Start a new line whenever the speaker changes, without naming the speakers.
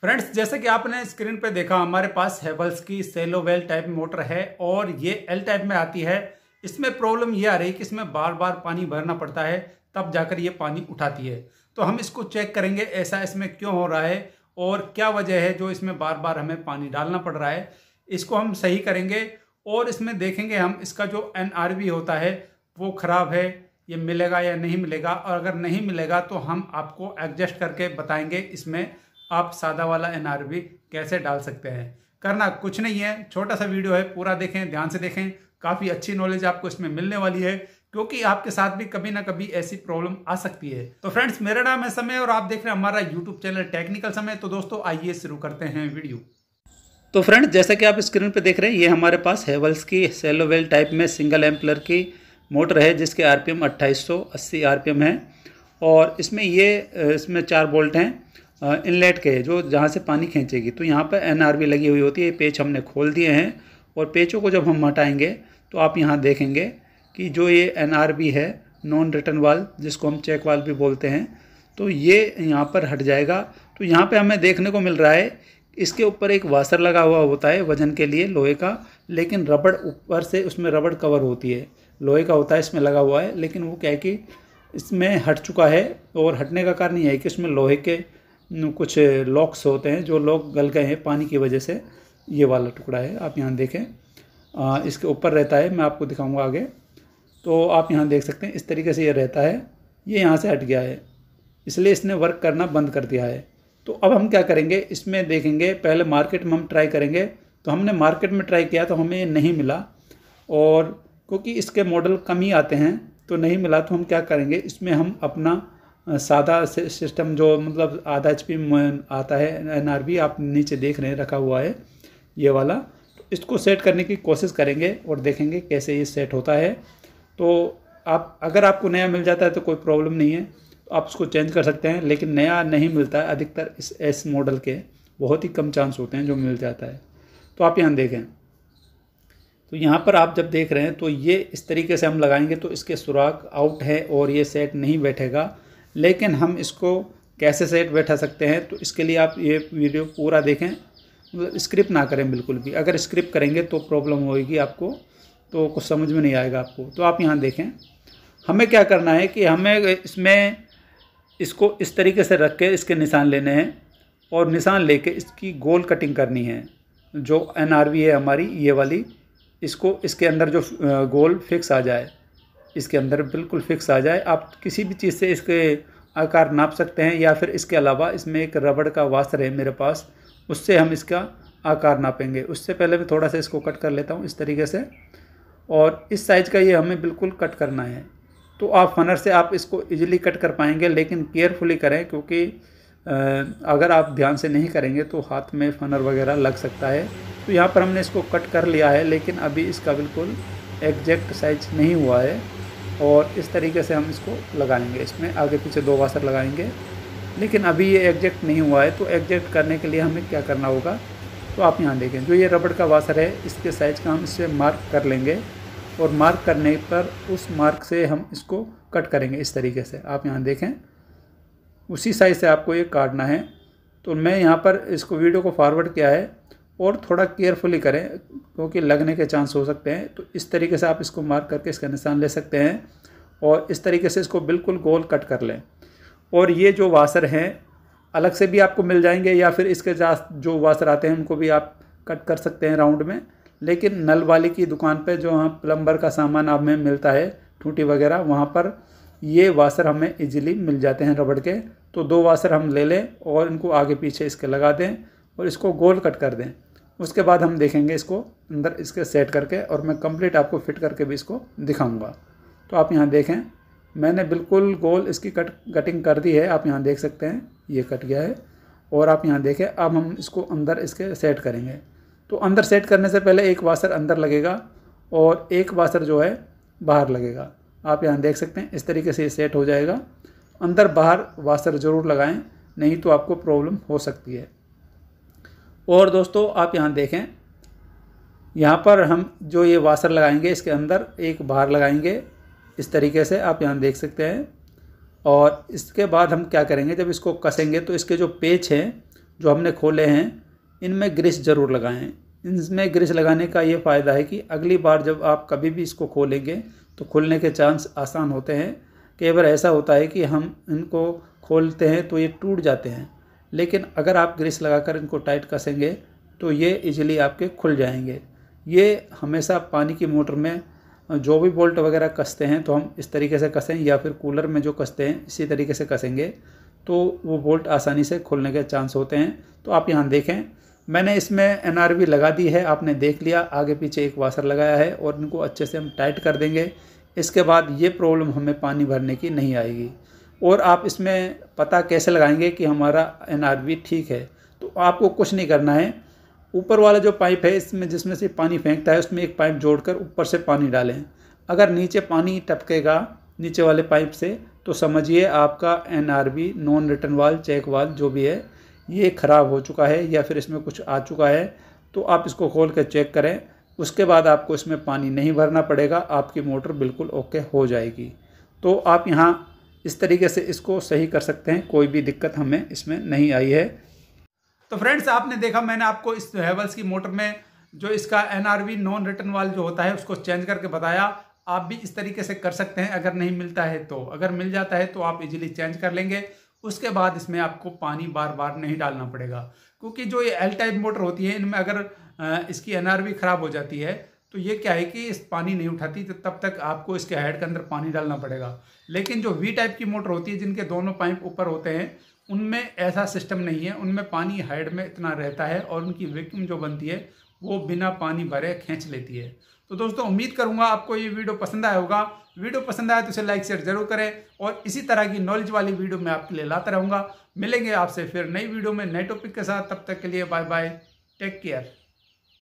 friends जैसे कि आपने स्क्रीन पे देखा हमारे पास हेवल्स की सेलोवेल टाइप मोटर है और ये एल टाइप में आती है इसमें प्रॉब्लम ये आ रही है कि इसमें बार बार पानी भरना पड़ता है तब जाकर ये पानी उठाती है तो हम इसको चेक करेंगे ऐसा इसमें क्यों हो रहा है और क्या वजह है जो इसमें बार बार हमें पानी डालना पड़ रहा है इसको हम सही करेंगे और इसमें देखेंगे हम इसका जो एन होता है वो ख़राब है ये मिलेगा या नहीं मिलेगा और अगर नहीं मिलेगा तो हम आपको एडजस्ट करके बताएंगे इसमें आप सादा वाला एन कैसे डाल सकते हैं करना कुछ नहीं है छोटा सा वीडियो है पूरा देखें ध्यान से देखें काफ़ी अच्छी नॉलेज आपको इसमें मिलने वाली है क्योंकि आपके साथ भी कभी ना कभी ऐसी प्रॉब्लम आ सकती है तो फ्रेंड्स मेरा नाम है समय और आप देख रहे हैं हमारा यूट्यूब चैनल टेक्निकल समय तो दोस्तों आइए शुरू करते हैं वीडियो तो फ्रेंड्स जैसा कि आप स्क्रीन पर देख रहे हैं ये हमारे पास हेवल्स की सेलोवेल टाइप में सिंगल एम्पलर की मोटर है जिसके आर पी एम है और इसमें ये इसमें चार बोल्ट हैं इनलेट के जो जहाँ से पानी खींचेगी तो यहाँ पर एन लगी हुई होती है ये पेच हमने खोल दिए हैं और पेचों को जब हम हटाएँगे तो आप यहाँ देखेंगे कि जो ये एन है नॉन रिटर्न वाल जिसको हम चेक वाल भी बोलते हैं तो ये यहाँ पर हट जाएगा तो यहाँ पे हमें देखने को मिल रहा है इसके ऊपर एक वासर लगा हुआ होता है वजन के लिए लोहे का लेकिन रबड़ ऊपर से उसमें रबड़ कवर होती है लोहे का होता है इसमें लगा हुआ है लेकिन वो क्या है कि इसमें हट चुका है और हटने का कारण यह है कि उसमें लोहे के कुछ लॉक्स होते हैं जो लॉक गल गए हैं पानी की वजह से ये वाला टुकड़ा है आप यहाँ देखें आ, इसके ऊपर रहता है मैं आपको दिखाऊंगा आगे तो आप यहाँ देख सकते हैं इस तरीके से ये रहता है ये यहाँ से हट गया है इसलिए इसने वर्क करना बंद कर दिया है तो अब हम क्या करेंगे इसमें देखेंगे पहले मार्केट में हम ट्राई करेंगे तो हमने मार्केट में ट्राई किया तो हमें नहीं मिला और क्योंकि इसके मॉडल कम ही आते हैं तो नहीं मिला तो हम क्या करेंगे इसमें हम अपना सादा सिस्टम जो मतलब आधा एच पी आता है एन आप नीचे देख रहे हैं रखा हुआ है ये वाला तो इसको सेट करने की कोशिश करेंगे और देखेंगे कैसे ये सेट होता है तो आप अगर आपको नया मिल जाता है तो कोई प्रॉब्लम नहीं है तो आप उसको चेंज कर सकते हैं लेकिन नया नहीं मिलता है अधिकतर इस एस मॉडल के बहुत ही कम चांस होते हैं जो मिल जाता है तो आप यहाँ देखें तो यहाँ पर आप जब देख रहे हैं तो ये इस तरीके से हम लगाएंगे तो इसके सुराख आउट है और ये सेट नहीं बैठेगा लेकिन हम इसको कैसे सेट बैठा सकते हैं तो इसके लिए आप ये वीडियो पूरा देखें मतलब स्क्रिप्ट ना करें बिल्कुल भी अगर स्क्रिप्ट करेंगे तो प्रॉब्लम होएगी आपको तो कुछ समझ में नहीं आएगा आपको तो आप यहाँ देखें हमें क्या करना है कि हमें इसमें इसको इस तरीके से रख के इसके निशान लेने हैं और निशान लेके इसकी गोल कटिंग करनी है जो एन है हमारी ये वाली इसको इसके अंदर जो गोल फिक्स आ जाए इसके अंदर बिल्कुल फिक्स आ जाए आप किसी भी चीज़ से इसके आकार नाप सकते हैं या फिर इसके अलावा इसमें एक रबड़ का वास्त्र है मेरे पास उससे हम इसका आकार नापेंगे उससे पहले मैं थोड़ा सा इसको कट कर लेता हूँ इस तरीके से और इस साइज़ का ये हमें बिल्कुल कट करना है तो आप फनर से आप इसको इजीली कट कर पाएंगे लेकिन केयरफुली करें क्योंकि अगर आप ध्यान से नहीं करेंगे तो हाथ में फनर वगैरह लग सकता है तो यहाँ पर हमने इसको कट कर लिया है लेकिन अभी इसका बिल्कुल एग्जैक्ट साइज नहीं हुआ है और इस तरीके से हम इसको लगा लेंगे इसमें आगे पीछे दो वासर लगाएंगे लेकिन अभी ये एग्जैक्ट नहीं हुआ है तो एग्जैक्ट करने के लिए हमें क्या करना होगा तो आप यहाँ देखें जो ये रबड़ का वासर है इसके साइज़ का हम इससे मार्क कर लेंगे और मार्क करने पर उस मार्क से हम इसको कट करेंगे इस तरीके से आप यहाँ देखें उसी साइज़ से आपको ये काटना है तो मैं यहाँ पर इसको वीडियो को फॉरवर्ड किया है और थोड़ा केयरफुली करें क्योंकि लगने के चांस हो सकते हैं तो इस तरीके से आप इसको मार्क करके इसका निशान ले सकते हैं और इस तरीके से इसको बिल्कुल गोल कट कर लें और ये जो वासर हैं अलग से भी आपको मिल जाएंगे या फिर इसके जो वासर आते हैं उनको भी आप कट कर सकते हैं राउंड में लेकिन नल वाले की दुकान पर जो हाँ प्लम्बर का सामान आप में मिलता है टूटी वगैरह वहाँ पर ये वासर हमें इजीली मिल जाते हैं रबड़ के तो दो वासर हम ले लें और इनको आगे पीछे इसके लगा दें और इसको गोल कट कर दें उसके बाद हम देखेंगे इसको अंदर इसके सेट करके और मैं कंप्लीट आपको फिट करके भी इसको दिखाऊंगा तो आप यहाँ देखें मैंने बिल्कुल गोल इसकी कट कटिंग कर दी है आप यहाँ देख सकते हैं ये कट गया है और आप यहाँ देखें अब हम इसको अंदर इसके सेट करेंगे तो अंदर सेट करने से पहले एक वासर अंदर लगेगा और एक वासर जो है बाहर लगेगा आप यहाँ देख सकते हैं इस तरीके से ये सेट हो जाएगा अंदर बाहर वासर ज़रूर लगाएँ नहीं तो आपको प्रॉब्लम हो सकती है और दोस्तों आप यहाँ देखें यहाँ पर हम जो ये वाशर लगाएंगे इसके अंदर एक बार लगाएंगे इस तरीके से आप यहाँ देख सकते हैं और इसके बाद हम क्या करेंगे जब इसको कसेंगे तो इसके जो पेच हैं जो हमने खोले हैं इनमें ग्रिस ज़रूर लगाएं इनमें ग्रिस लगाने का ये फ़ायदा है कि अगली बार जब आप कभी भी इसको खोलेंगे तो खुलने के चांस आसान होते हैं कई बार ऐसा होता है कि हम इनको खोलते हैं तो ये टूट जाते हैं लेकिन अगर आप ग्रीस लगाकर इनको टाइट कसेंगे तो ये इजीली आपके खुल जाएंगे ये हमेशा पानी की मोटर में जो भी बोल्ट वगैरह कसते हैं तो हम इस तरीके से कसें या फिर कूलर में जो कसते हैं इसी तरीके से कसेंगे तो वो बोल्ट आसानी से खुलने के चांस होते हैं तो आप यहाँ देखें मैंने इसमें एन लगा दी है आपने देख लिया आगे पीछे एक वाशर लगाया है और इनको अच्छे से हम टाइट कर देंगे इसके बाद ये प्रॉब्लम हमें पानी भरने की नहीं आएगी और आप इसमें पता कैसे लगाएंगे कि हमारा एन ठीक है तो आपको कुछ नहीं करना है ऊपर वाला जो पाइप है इसमें जिसमें से पानी फेंकता है उसमें एक पाइप जोड़कर ऊपर से पानी डालें अगर नीचे पानी टपकेगा नीचे वाले पाइप से तो समझिए आपका an non return valve check valve जो भी है ये ख़राब हो चुका है या फिर इसमें कुछ आ चुका है तो आप इसको खोल कर चेक करें उसके बाद आपको इसमें पानी नहीं भरना पड़ेगा आपकी मोटर बिल्कुल ओके हो जाएगी तो आप यहाँ इस तरीके से इसको सही कर सकते हैं कोई भी दिक्कत हमें इसमें नहीं आई है तो फ्रेंड्स आपने देखा मैंने आपको इस हैवल्स की मोटर में जो इसका एनआरवी नॉन रिटर्न वाल जो होता है उसको चेंज करके बताया आप भी इस तरीके से कर सकते हैं अगर नहीं मिलता है तो अगर मिल जाता है तो आप इजीली चेंज कर लेंगे उसके बाद इसमें आपको पानी बार बार नहीं डालना पड़ेगा क्योंकि जो ये एल टाइप मोटर होती है इनमें अगर इसकी एनआरवी ख़राब हो जाती है तो ये क्या है कि इस पानी नहीं उठाती तो तब तक आपको इसके हेड के अंदर पानी डालना पड़ेगा लेकिन जो वी टाइप की मोटर होती है जिनके दोनों पाइप ऊपर होते हैं उनमें ऐसा सिस्टम नहीं है उनमें पानी हेड में इतना रहता है और उनकी वैक्यूम जो बनती है वो बिना पानी भरे खींच लेती है तो दोस्तों उम्मीद करूँगा आपको ये वीडियो पसंद आया होगा वीडियो पसंद आया तो इसे लाइक शेयर जरूर करें और इसी तरह की नॉलेज वाली वीडियो मैं आपके लिए लाता रहूँगा मिलेंगे आपसे फिर नई वीडियो में नए टॉपिक के साथ तब तक के लिए बाय बाय टेक केयर